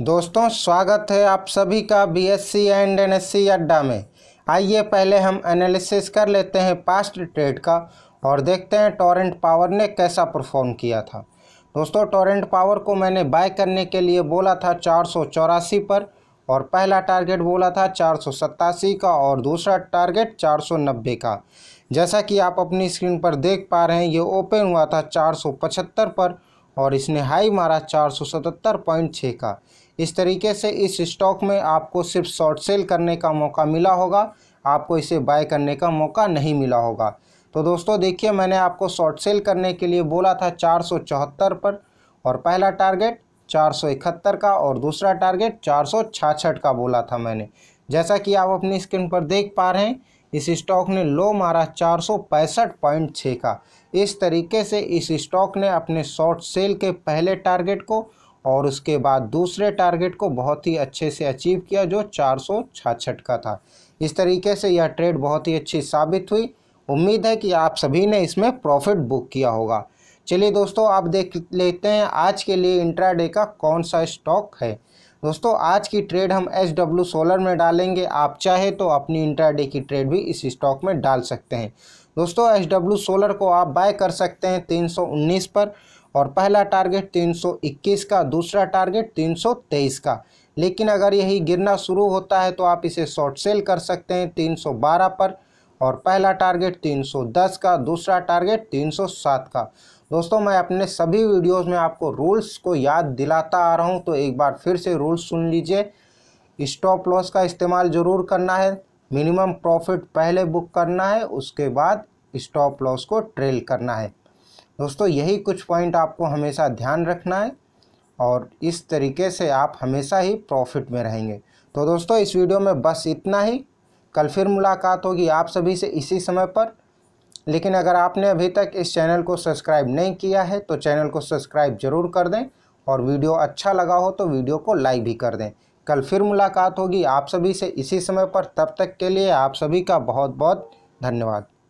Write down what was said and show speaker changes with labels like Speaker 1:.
Speaker 1: दोस्तों स्वागत है आप सभी का B S C and N S C अड्डा में आइए पहले हम एनालिसिस कर लेते हैं पास्ट ट्रेड का और देखते हैं टोरेंट पावर ने कैसा परफॉर्म किया था दोस्तों टॉरेंट पावर को मैंने बाय करने के लिए बोला था चार पर और पहला टारगेट बोला था चार का और दूसरा टारगेट नब्बे का जैसा कि आप अपनी स्क्रीन पर देख पा रहे हैं ये ओपन हुआ था 475 पर और इसने हाई मारा 477.6 का इस तरीके से इस स्टॉक में आपको सिर्फ शॉर्ट सेल करने का मौका मिला होगा आपको इसे बाय करने का मौका नहीं मिला होगा तो दोस्तों देखिए मैंने आपको शॉर्ट सेल करने के लिए बोला था चार पर और पहला टारगेट चार का और दूसरा टारगेट चार का बोला था मैंने जैसा कि आप अपनी स्क्रीन पर देख पा रहे हैं इस स्टॉक ने लो मारा चार का इस तरीके से इस स्टॉक ने अपने शॉर्ट सेल के पहले टारगेट को और उसके बाद दूसरे टारगेट को बहुत ही अच्छे से अचीव किया जो चार का था इस तरीके से यह ट्रेड बहुत ही अच्छी साबित हुई उम्मीद है कि आप सभी ने इसमें प्रॉफिट बुक किया होगा चलिए दोस्तों आप देख लेते हैं आज के लिए इंट्राडे का कौन सा स्टॉक है दोस्तों आज की ट्रेड हम एच डब्ल्यू सोलर में डालेंगे आप चाहे तो अपनी इंट्राडे की ट्रेड भी इस स्टॉक में डाल सकते हैं दोस्तों एच डब्ल्यू सोलर को आप बाय कर सकते हैं 319 पर और पहला टारगेट 321 का दूसरा टारगेट 323 का लेकिन अगर यही गिरना शुरू होता है तो आप इसे शॉर्ट सेल कर सकते हैं तीन पर और पहला टारगेट 310 का दूसरा टारगेट 307 का दोस्तों मैं अपने सभी वीडियोस में आपको रूल्स को याद दिलाता आ रहा हूं तो एक बार फिर से रूल्स सुन लीजिए स्टॉप लॉस का इस्तेमाल ज़रूर करना है मिनिमम प्रॉफिट पहले बुक करना है उसके बाद स्टॉप लॉस को ट्रेल करना है दोस्तों यही कुछ पॉइंट आपको हमेशा ध्यान रखना है और इस तरीके से आप हमेशा ही प्रॉफिट में रहेंगे तो दोस्तों इस वीडियो में बस इतना ही कल फिर मुलाकात होगी आप सभी से इसी समय पर लेकिन अगर आपने अभी तक इस चैनल को सब्सक्राइब नहीं किया है तो चैनल को सब्सक्राइब जरूर कर दें और वीडियो अच्छा लगा हो तो वीडियो को लाइक भी कर दें कल फिर मुलाकात होगी आप सभी से इसी समय पर तब तक के लिए आप सभी का बहुत बहुत धन्यवाद